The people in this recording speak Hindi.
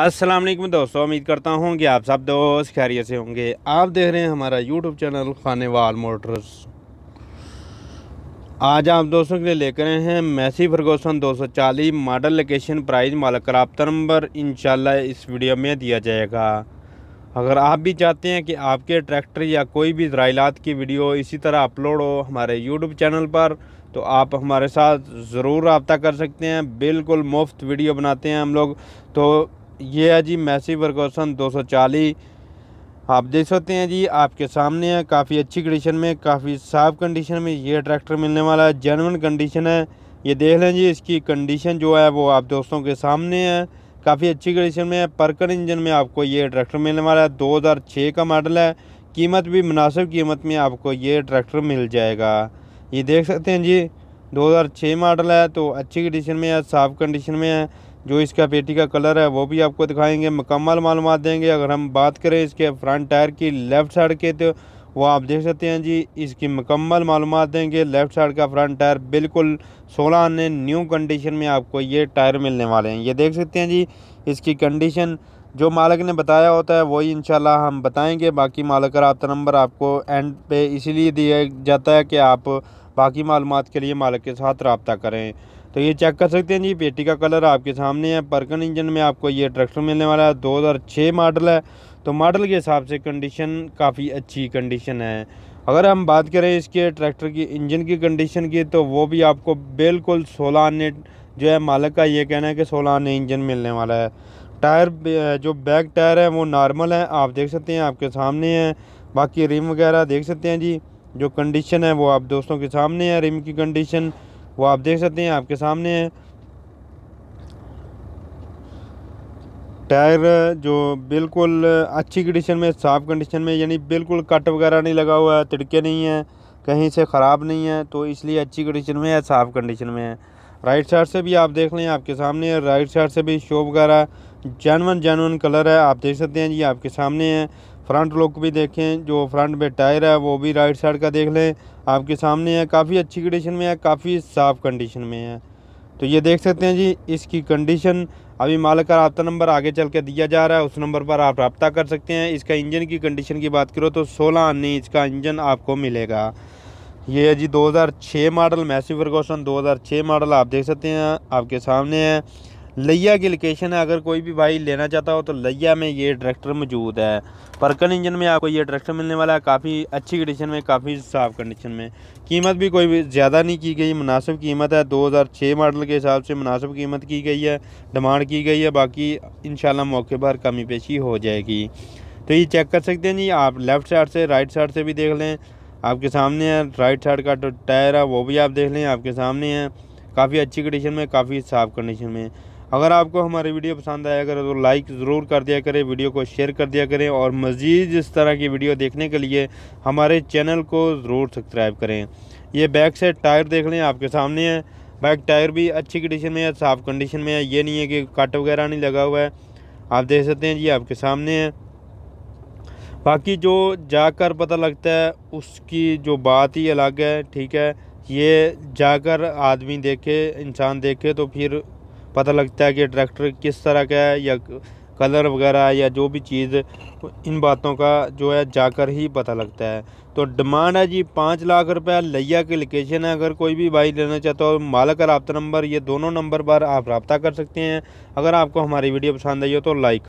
अस्सलाम वालेकुम दोस्तों उम्मीद करता हूँ कि आप सब दोस्त खैरियत से होंगे आप देख रहे हैं हमारा यूट्यूब चैनल खाने वाल मोटर्स आज आप दोस्तों के लिए लेकर आए हैं Massey Ferguson 240 model location price मालक रबता नंबर इन इस वीडियो में दिया जाएगा अगर आप भी चाहते हैं कि आपके ट्रैक्टर या कोई भी ज़राइलात की वीडियो इसी तरह अपलोड हो हमारे यूट्यूब चैनल पर तो आप हमारे साथ ज़रूर रबता कर सकते हैं बिल्कुल मुफ्त वीडियो बनाते हैं हम लोग तो ये है जी मैसी वर्गोसन 240 आप देख सकते हैं जी आपके सामने है काफ़ी अच्छी कंडीशन में काफ़ी साफ कंडीशन में ये ट्रैक्टर मिलने वाला है जेनवन कंडीशन है ये देख लें जी इसकी कंडीशन जो है वो आप दोस्तों के सामने है काफ़ी अच्छी कंडीशन में है परकर इंजन में आपको ये ट्रैक्टर मिलने वाला है छः का मॉडल है कीमत भी मुनासिब कीमत में आपको ये ट्रैक्टर मिल जाएगा ये देख सकते हैं जी 2006 मॉडल है तो अच्छी कंडीशन में है साफ कंडीशन में है जो इसका पेटी का कलर है वो भी आपको दिखाएंगे मुकम्मल मालूम देंगे अगर हम बात करें इसके फ्रंट टायर की लेफ़्ट साइड के तो वो आप देख सकते हैं जी इसकी मुकम्मल मालूम देंगे लेफ़्ट साइड का फ्रंट टायर बिल्कुल सोलह आने न्यू कंडीशन में आपको ये टायर मिलने वाले हैं ये देख सकते हैं जी इसकी कंडीशन जो मालिक ने बताया होता है वही इंशाल्लाह हम बताएंगे बाकी मालिक का रबता नंबर आपको एंड पे इसीलिए दिया जाता है कि आप बाकी मालूम के लिए मालिक के साथ रबता करें तो ये चेक कर सकते हैं जी पेटी का कलर आपके सामने है परकन इंजन में आपको ये ट्रैक्टर मिलने वाला है छः मॉडल है तो मॉडल के हिसाब से कंडीशन काफ़ी अच्छी कंडीशन है अगर हम बात करें इसके ट्रैक्टर की इंजन की कंडीशन की तो वो भी आपको बिल्कुल सोलह आने जो है मालिक का ये कहना है कि सोलह आने इंजन मिलने वाला है टायर जो बैक टायर है वो नॉर्मल है आप देख सकते हैं आपके सामने है बाकी रिम वगैरह देख सकते हैं जी जो कंडीशन है वो आप दोस्तों के सामने है रिम की कंडीशन वो आप देख सकते हैं आपके सामने है टायर जो बिल्कुल अच्छी कंडीशन में साफ़ कंडीशन में यानी बिल्कुल कट वगैरह नहीं लगा हुआ है तिड़के नहीं हैं कहीं से ख़राब नहीं है तो इसलिए अच्छी कंडीशन में है साफ़ कंडीशन में है राइट साइड से भी आप देख लें आपके सामने राइट साइड से भी शो वगैरह जानवन जानवन कलर है आप देख सकते हैं जी आपके सामने है फ्रंट लुक भी देखें जो फ्रंट में टायर है वो भी राइट साइड का देख लें आपके सामने है काफ़ी अच्छी कंडीशन में है काफ़ी साफ़ कंडीशन में है तो ये देख सकते हैं जी इसकी कंडीशन अभी मालिक का रबता नंबर आगे चल के दिया जा रहा है उस नंबर पर आप रबता कर सकते हैं इसका इंजन की कंडीशन की बात करो तो सोलह अन्नी इसका इंजन आपको मिलेगा ये है जी 2006 मॉडल मैसी फर्गोसन 2006 मॉडल आप देख सकते हैं आपके सामने है लिया की लोकेशन है अगर कोई भी भाई लेना चाहता हो तो लिया में ये ट्रैक्टर मौजूद है परकन इंजन में आपको ये ट्रैक्टर मिलने वाला है काफ़ी अच्छी कंडीशन में काफ़ी साफ कंडीशन में कीमत भी कोई ज़्यादा नहीं की गई मुनासिब कीमत है 2006 मॉडल के हिसाब से मुनासिब कीमत की गई है डिमांड की गई है बाकी इन मौके पर कमी पेशी हो जाएगी तो ये चेक कर सकते हैं जी आप लेफ़्ट साइड से राइट साइड से भी देख लें आपके सामने है राइट साइड का जो टायर है वो भी आप देख लें आपके सामने है काफ़ी अच्छी कंडीशन में काफ़ी साफ कंडीशन में अगर आपको हमारी वीडियो पसंद आया करें तो लाइक ज़रूर कर दिया करें वीडियो को शेयर कर दिया करें और मज़ीद इस तरह की वीडियो देखने के लिए हमारे चैनल को ज़रूर सब्सक्राइब करें ये बैक से टायर देख लें आपके सामने है बैक टायर भी अच्छी कंडीशन में है साफ़ कंडीशन में है ये नहीं है कि कट वगैरह नहीं लगा हुआ है आप देख सकते हैं जी आपके सामने है बाकी जो जाकर पता लगता है उसकी जो बात ही अलग है ठीक है ये जाकर आदमी देखे इंसान देखे तो फिर पता लगता है कि ट्रैक्टर किस तरह का है या कलर वगैरह या जो भी चीज़ इन बातों का जो है जाकर ही पता लगता है तो डिमांड है जी पाँच लाख रुपया लिया की लोकेशन है अगर कोई भी भाई लेना चाहता हो मालक का रबता नंबर ये दोनों नंबर पर आप रबता कर सकते हैं अगर आपको हमारी वीडियो पसंद आई हो तो लाइक